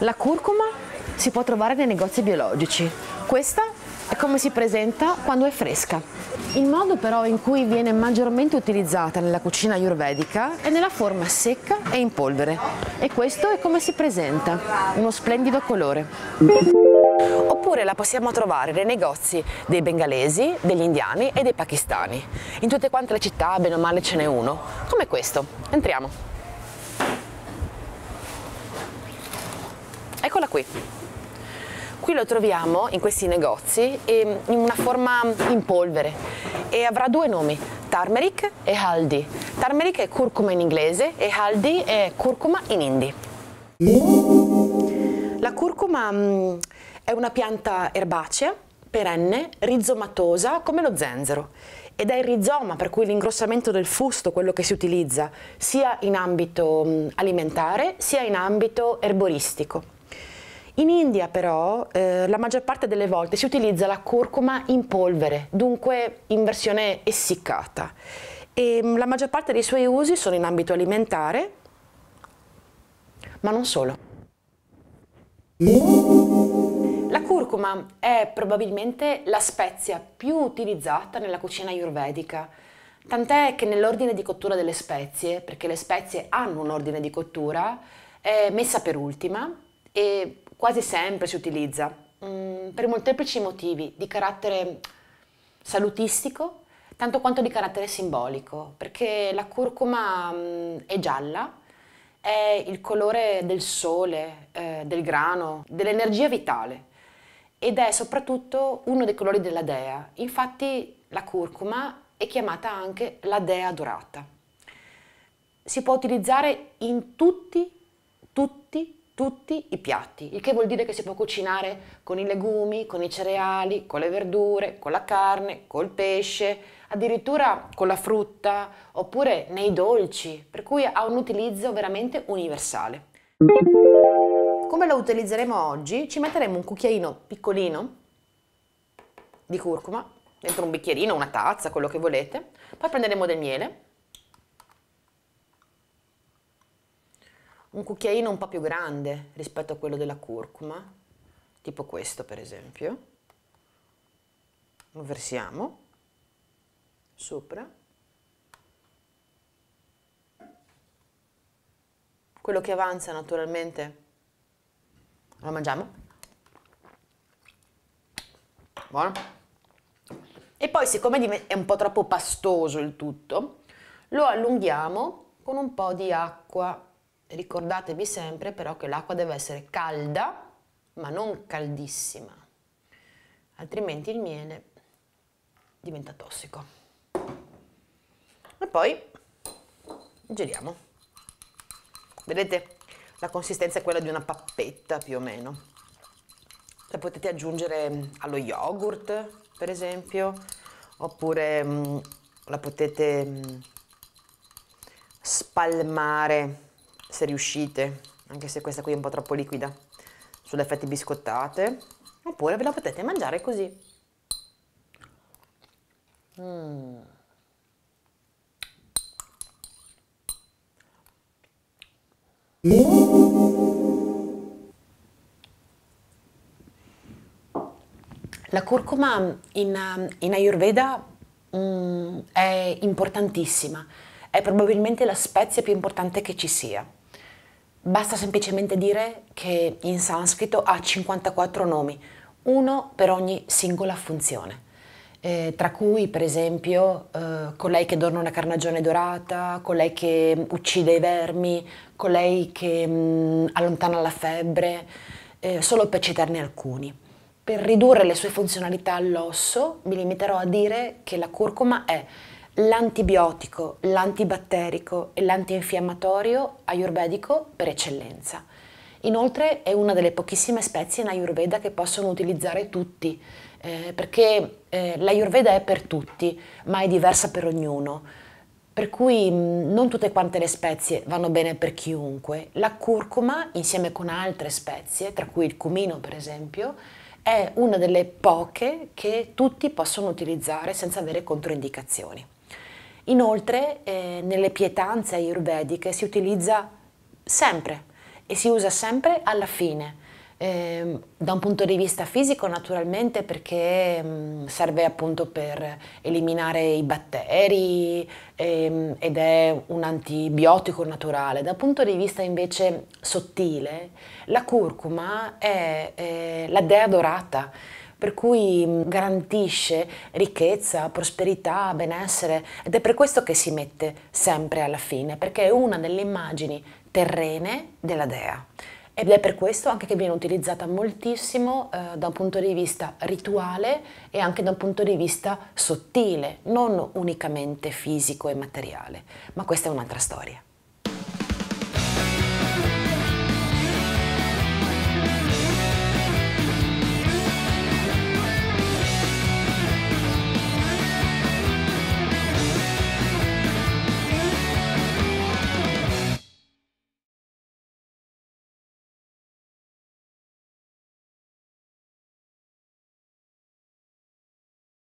La curcuma si può trovare nei negozi biologici. Questa è come si presenta quando è fresca. Il modo però in cui viene maggiormente utilizzata nella cucina ayurvedica è nella forma secca e in polvere. E questo è come si presenta, uno splendido colore verdure la possiamo trovare nei negozi dei bengalesi, degli indiani e dei pakistani. In tutte quante le città, bene o male, ce n'è uno, come questo. Entriamo. Eccola qui. Qui lo troviamo in questi negozi ehm, in una forma mm, in polvere e avrà due nomi, turmeric e haldi. Turmeric è curcuma in inglese e haldi è curcuma in hindi. La curcuma mm, è una pianta erbacea, perenne, rizomatosa come lo zenzero ed è il rizoma per cui l'ingrossamento del fusto quello che si utilizza sia in ambito mm, alimentare sia in ambito erboristico. In India però eh, la maggior parte delle volte si utilizza la curcuma in polvere, dunque in versione essiccata e mm, la maggior parte dei suoi usi sono in ambito alimentare, ma non solo curcuma è probabilmente la spezia più utilizzata nella cucina ayurvedica, tant'è che nell'ordine di cottura delle spezie, perché le spezie hanno un ordine di cottura, è messa per ultima e quasi sempre si utilizza mh, mm, per molteplici motivi di carattere salutistico, tanto quanto di carattere simbolico, perché la curcuma mh, mm, è gialla, è il colore del sole, eh, del grano, dell'energia vitale ed è soprattutto uno dei colori della dea. Infatti la curcuma è chiamata anche la dea dorata. Si può utilizzare in tutti, tutti, tutti i piatti, il che vuol dire che si può cucinare con i legumi, con i cereali, con le verdure, con la carne, col pesce, addirittura con la frutta oppure nei dolci, per cui ha un utilizzo veramente universale come lo utilizzeremo oggi, ci metteremo un cucchiaino piccolino di curcuma, dentro un bicchierino, una tazza, quello che volete. Poi prenderemo del miele, un cucchiaino un po' più grande rispetto a quello della curcuma, tipo questo per esempio. Lo versiamo sopra. Quello che avanza naturalmente la mangiamo? Buono? E poi siccome è un po' troppo pastoso il tutto, lo allunghiamo con un po' di acqua. Ricordatevi sempre però che l'acqua deve essere calda, ma non caldissima, altrimenti il miele diventa tossico. E poi giriamo. Vedete? La consistenza è quella di una pappetta più o meno. La potete aggiungere mm, allo yogurt, per esempio, oppure mh, mm, la potete mh, mm, spalmare se riuscite, anche se questa qui è un po' troppo liquida, sulle fette biscottate, oppure ve la potete mangiare così. Mm. Ooh. La curcuma in, eh, in Ayurveda mm, è importantissima, è probabilmente la spezia più importante che ci sia. Basta semplicemente dire che in sanscrito ha 54 nomi, uno per ogni singola funzione eh, tra cui per esempio eh, colei che dona una carnagione dorata, colei che mm, uccide i vermi, colei che mh, mm, allontana la febbre, eh, solo per citarne alcuni. Per ridurre le sue funzionalità all'osso mi limiterò a dire che la curcuma è l'antibiotico, l'antibatterico e l'antinfiammatorio ayurvedico per eccellenza. Inoltre è una delle pochissime spezie in Ayurveda che possono utilizzare tutti, eh, perché eh, Yurveda è per tutti, ma è diversa per ognuno. Per cui mm, non tutte quante le spezie vanno bene per chiunque. La curcuma, insieme con altre spezie, tra cui il cumino per esempio, è una delle poche che tutti possono utilizzare senza avere controindicazioni. Inoltre, eh, nelle pietanze ayurvediche si utilizza sempre e si usa sempre alla fine Ehm, da un punto di vista fisico naturalmente perché mm, serve appunto per eliminare i batteri ehm, ed è un antibiotico naturale. Da un punto di vista invece sottile la curcuma è eh, la dea dorata per cui mm, garantisce ricchezza, prosperità, benessere ed è per questo che si mette sempre alla fine perché è una delle immagini terrene della dea. Ed è per questo anche che viene utilizzata moltissimo eh, da un punto di vista rituale e anche da un punto di vista sottile, non unicamente fisico e materiale. Ma questa è un'altra storia.